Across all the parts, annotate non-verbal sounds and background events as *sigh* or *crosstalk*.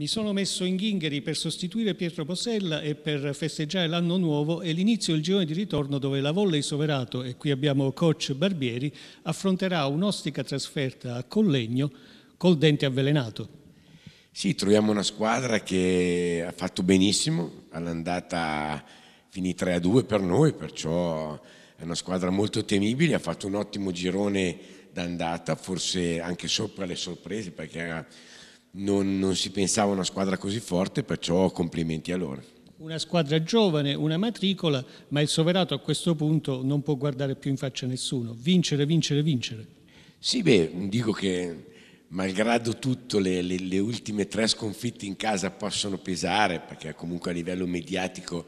Mi sono messo in Ghingheri per sostituire Pietro Bosella e per festeggiare l'anno nuovo e l'inizio del girone di ritorno dove la Volley Soverato, e qui abbiamo coach Barbieri, affronterà un'ostica trasferta a Collegno col dente avvelenato. Sì, troviamo una squadra che ha fatto benissimo, all'andata finì 3 a 2 per noi, perciò è una squadra molto temibile, ha fatto un ottimo girone d'andata, forse anche sopra le sorprese perché era non, non si pensava a una squadra così forte, perciò complimenti a loro. Una squadra giovane, una matricola, ma il Soverato a questo punto non può guardare più in faccia a nessuno. Vincere, vincere, vincere. Sì, beh, dico che malgrado tutto le, le, le, ultime tre sconfitte in casa possono pesare perché comunque a livello mediatico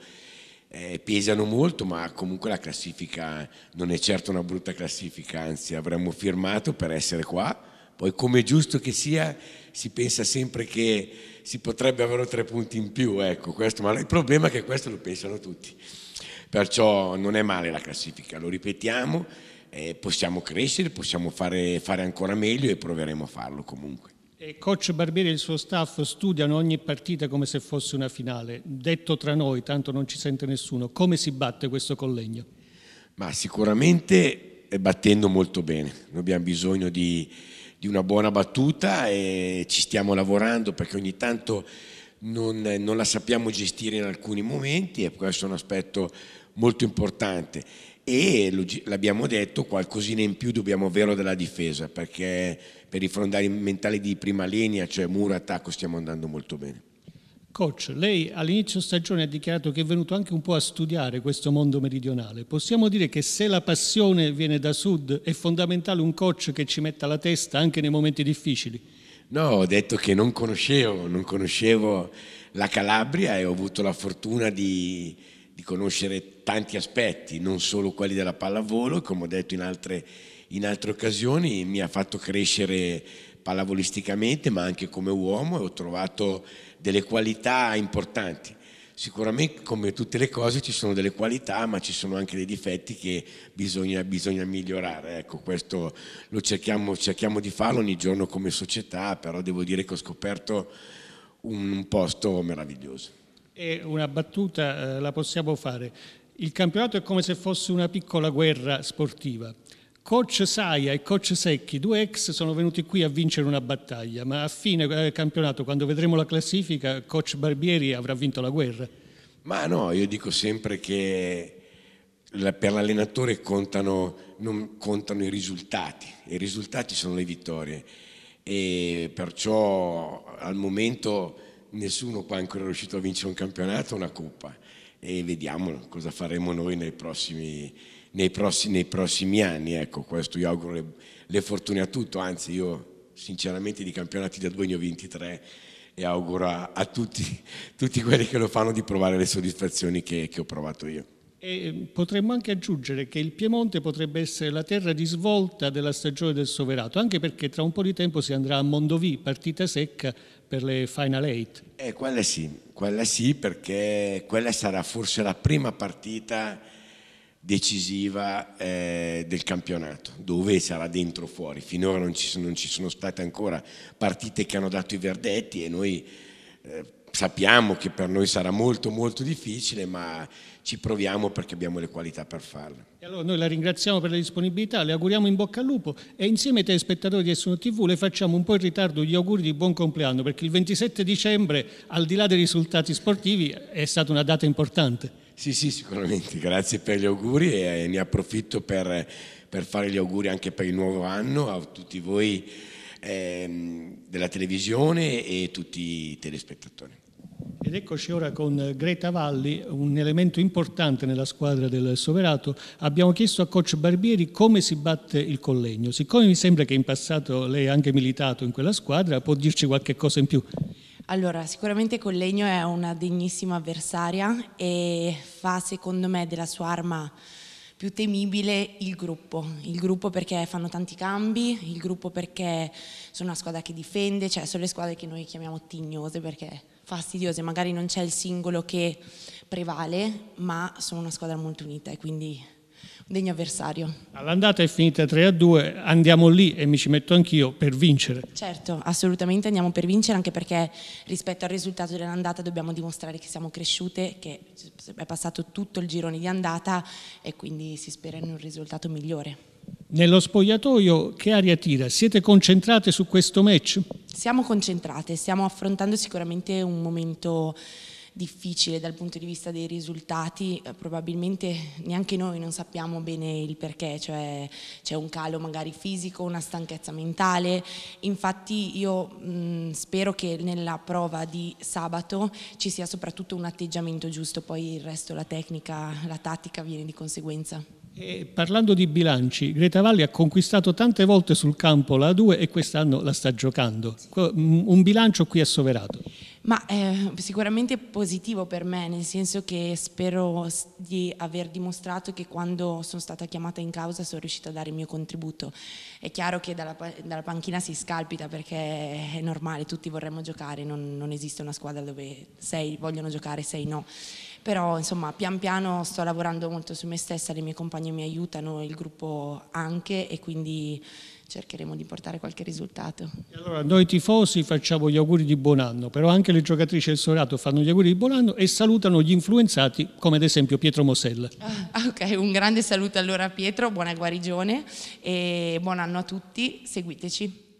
eh, pesano molto ma comunque la classifica non è certo una brutta classifica anzi avremmo firmato per essere qua poi come è giusto che sia, si pensa sempre che si potrebbe avere tre punti in più, ecco, questo, ma il problema è che questo lo pensano tutti. Perciò non è male la classifica, lo ripetiamo, eh, possiamo crescere, possiamo fare, fare ancora meglio e proveremo a farlo comunque. E coach Barbieri e il suo staff studiano ogni partita come se fosse una finale. Detto tra noi, tanto non ci sente nessuno, come si batte questo collegno? Ma sicuramente eh, battendo molto bene. Noi abbiamo bisogno di, di una buona battuta e ci stiamo lavorando perché ogni tanto non, non la sappiamo gestire in alcuni momenti e questo è un aspetto molto importante e l'abbiamo detto qualcosina in più dobbiamo avere della difesa perché per i frontali mentali di prima linea cioè muro attacco stiamo andando molto bene Coach, lei all'inizio stagione ha dichiarato che è venuto anche un po' a studiare questo mondo meridionale. Possiamo dire che se la passione viene da sud è fondamentale un coach che ci metta la testa anche nei momenti difficili? No, ho detto che non conoscevo, non conoscevo la Calabria e ho avuto la fortuna di, di conoscere tanti aspetti, non solo quelli della pallavolo, come ho detto in altre, in altre occasioni, mi ha fatto crescere pallavolisticamente ma anche come uomo e ho trovato delle qualità importanti. Sicuramente come tutte le cose ci sono delle qualità ma ci sono anche dei difetti che bisogna, bisogna migliorare, ecco questo lo cerchiamo, cerchiamo di farlo ogni giorno come società, però devo dire che ho scoperto un, posto meraviglioso. E una battuta eh, la possiamo fare, il campionato è come se fosse una piccola guerra sportiva. Coach Saia e coach Secchi, due ex, sono venuti qui a vincere una battaglia, ma a fine eh, campionato, quando vedremo la classifica, coach Barbieri avrà vinto la guerra. Ma no, io dico sempre che per l'allenatore contano, non contano i risultati, i risultati sono le vittorie e perciò al momento nessuno qua è ancora riuscito a vincere un campionato o una coppa e vediamo cosa faremo noi nei prossimi nei prossimi, nei prossimi anni. Ecco, questo io auguro le, le, fortune a tutto, anzi io sinceramente di campionati da 2 ne ho 23 e auguro a, a tutti, *laughs* tutti, quelli che lo fanno di provare le soddisfazioni che, che ho provato io. E eh, potremmo anche aggiungere che il Piemonte potrebbe essere la terra di svolta della stagione del Soverato, anche perché tra un po' di tempo si andrà a Mondovì, partita secca per le Final Eight. Eh, quella sì, quella sì, perché quella sarà forse la prima partita decisiva eh, del campionato, dove sarà dentro o fuori. Finora non ci, sono, non ci, sono, state ancora partite che hanno dato i verdetti e noi eh, sappiamo che per noi sarà molto molto difficile, ma ci proviamo perché abbiamo le qualità per farlo. E allora noi la ringraziamo per la disponibilità, le auguriamo in bocca al lupo e insieme ai telespettatori di Esono TV le facciamo un po' in ritardo gli auguri di buon compleanno perché il 27 dicembre, al di là dei risultati sportivi, è stata una data importante. Sì, sì, sicuramente, grazie per gli auguri e eh, ne approfitto per, per fare gli auguri anche per il nuovo anno a tutti voi eh, della televisione e tutti i telespettatori. Ed eccoci ora con Greta Valli, un elemento importante nella squadra del Soverato. Abbiamo chiesto a coach Barbieri come si batte il collegno. Siccome mi sembra che in passato lei ha anche militato in quella squadra, può dirci qualche cosa in più? Allora, sicuramente Collegno è una degnissima avversaria e fa secondo me della sua arma più temibile il gruppo, il gruppo perché fanno tanti cambi, il gruppo perché sono una squadra che difende, cioè sono le squadre che noi chiamiamo tignose perché fastidiose, magari non c'è il singolo che prevale, ma sono una squadra molto unita e quindi degno avversario. All'andata è finita 3 a 2, andiamo lì e mi ci metto anch'io per vincere. Certo, assolutamente andiamo per vincere anche perché rispetto al risultato dell'andata dobbiamo dimostrare che siamo cresciute, che è passato tutto il girone di andata e quindi si spera in un risultato migliore. Nello spogliatoio che aria tira? Siete concentrate su questo match? Siamo concentrate, stiamo affrontando sicuramente un momento difficile dal punto di vista dei risultati, eh, probabilmente neanche noi non sappiamo bene il perché, cioè c'è un calo magari fisico, una stanchezza mentale, infatti io mh, mm, spero che nella prova di sabato ci sia soprattutto un atteggiamento giusto, poi il resto la tecnica, la tattica viene di conseguenza. E parlando di bilanci, Greta Valli ha conquistato tante volte sul campo la 2 e quest'anno la sta giocando. Mm, un bilancio qui è soverato. Ma eh, sicuramente positivo per me, nel senso che spero di aver dimostrato che quando sono stata chiamata in causa sono riuscita a dare il mio contributo. È chiaro che dalla, dalla panchina si scalpita perché è normale, tutti vorremmo giocare, non, non esiste una squadra dove sei vogliono giocare e sei no però insomma pian piano sto lavorando molto su me stessa, le mie compagne mi aiutano, il gruppo anche e quindi cercheremo di portare qualche risultato. Allora, noi tifosi facciamo gli auguri di buon anno, però anche le giocatrici del Sorato fanno gli auguri di buon anno e salutano gli influenzati, come ad esempio Pietro Mosella. Ah, ok, un grande saluto allora a Pietro, buona guarigione e buon anno a tutti, seguiteci.